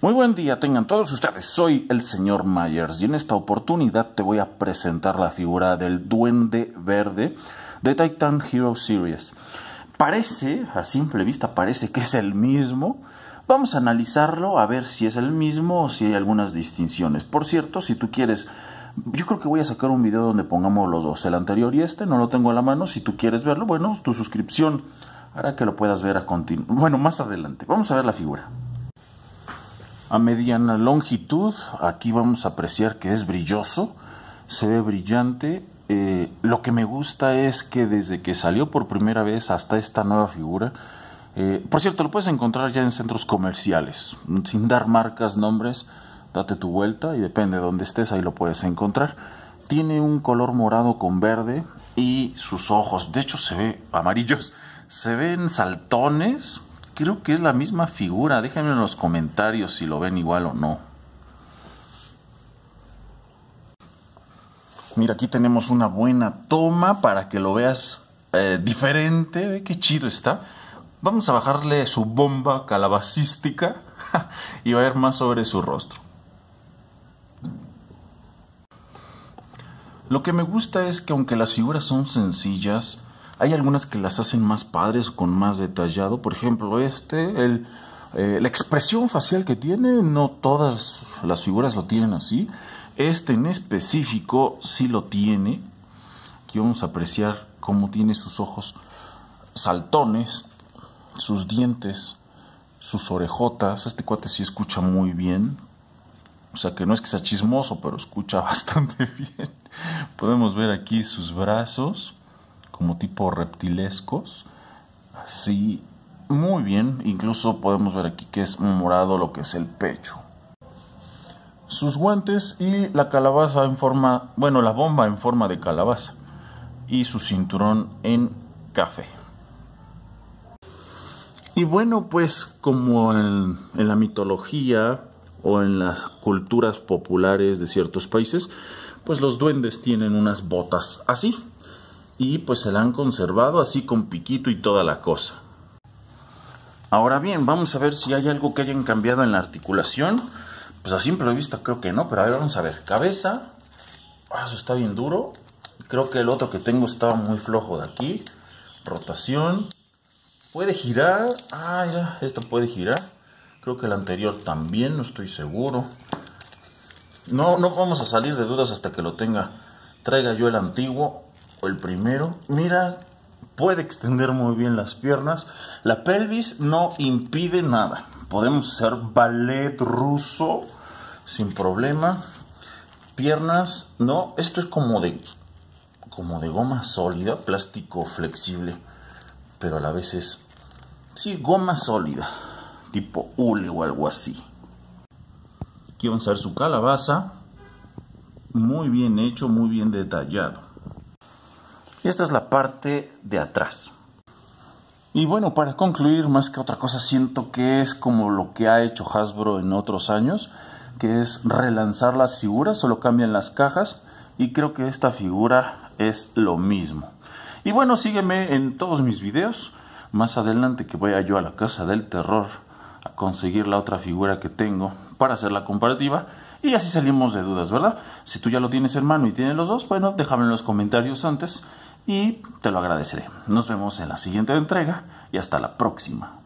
Muy buen día tengan todos ustedes, soy el señor Myers y en esta oportunidad te voy a presentar la figura del duende verde de Titan Hero Series. Parece, a simple vista parece que es el mismo, vamos a analizarlo a ver si es el mismo o si hay algunas distinciones. Por cierto, si tú quieres yo creo que voy a sacar un video donde pongamos los dos, el anterior y este, no lo tengo a la mano, si tú quieres verlo, bueno, tu suscripción hará que lo puedas ver a continuación, bueno, más adelante. Vamos a ver la figura a mediana longitud, aquí vamos a apreciar que es brilloso, se ve brillante. Eh, lo que me gusta es que desde que salió por primera vez hasta esta nueva figura, eh, por cierto, lo puedes encontrar ya en centros comerciales, sin dar marcas, nombres, date tu vuelta y depende de donde estés, ahí lo puedes encontrar. Tiene un color morado con verde y sus ojos, de hecho se ve amarillos, se ven saltones, creo que es la misma figura. Déjenme en los comentarios si lo ven igual o no. Mira, aquí tenemos una buena toma para que lo veas eh, diferente. Ve qué chido está. Vamos a bajarle su bomba calabacística y va a ver más sobre su rostro. Lo que me gusta es que aunque las figuras son sencillas, hay algunas que las hacen más padres, con más detallado. Por ejemplo, este, eh, la expresión facial que tiene, no todas las figuras lo tienen así. Este en específico sí lo tiene. Aquí vamos a apreciar cómo tiene sus ojos saltones, sus dientes, sus orejotas. Este cuate sí escucha muy bien. O sea que no es que sea chismoso, pero escucha bastante bien. Podemos ver aquí sus brazos como tipo reptilescos. Así, muy bien, incluso podemos ver aquí que es morado lo que es el pecho. Sus guantes y la calabaza en forma, bueno, la bomba en forma de calabaza y su cinturón en café. Y bueno, pues como en, en la mitología o en las culturas populares de ciertos países, pues los duendes tienen unas botas así, y pues se la han conservado así con piquito y toda la cosa. Ahora bien, vamos a ver si hay algo que hayan cambiado en la articulación. Pues a simple vista creo que no, pero a ver, vamos a ver. Cabeza, ah, eso está bien duro. Creo que el otro que tengo estaba muy flojo de aquí. Rotación. Puede girar. Ah, ya, esto puede girar. Creo que el anterior también, no estoy seguro. No, no vamos a salir de dudas hasta que lo tenga. Traiga yo el antiguo el primero. Mira, puede extender muy bien las piernas. La pelvis no impide nada. Podemos hacer ballet ruso sin problema. Piernas, no, esto es como de como de goma sólida, plástico flexible, pero a la vez es sí, goma sólida, tipo hule o algo así. Aquí vamos a ver su calabaza, muy bien hecho, muy bien detallado. Y esta es la parte de atrás. Y bueno, para concluir, más que otra cosa, siento que es como lo que ha hecho Hasbro en otros años, que es relanzar las figuras, solo cambian las cajas, y creo que esta figura es lo mismo. Y bueno, sígueme en todos mis videos, más adelante que vaya yo a la casa del terror a conseguir la otra figura que tengo para hacer la comparativa, y así salimos de dudas, ¿verdad? Si tú ya lo tienes hermano y tienes los dos, bueno, déjame en los comentarios antes y te lo agradeceré. Nos vemos en la siguiente entrega y hasta la próxima.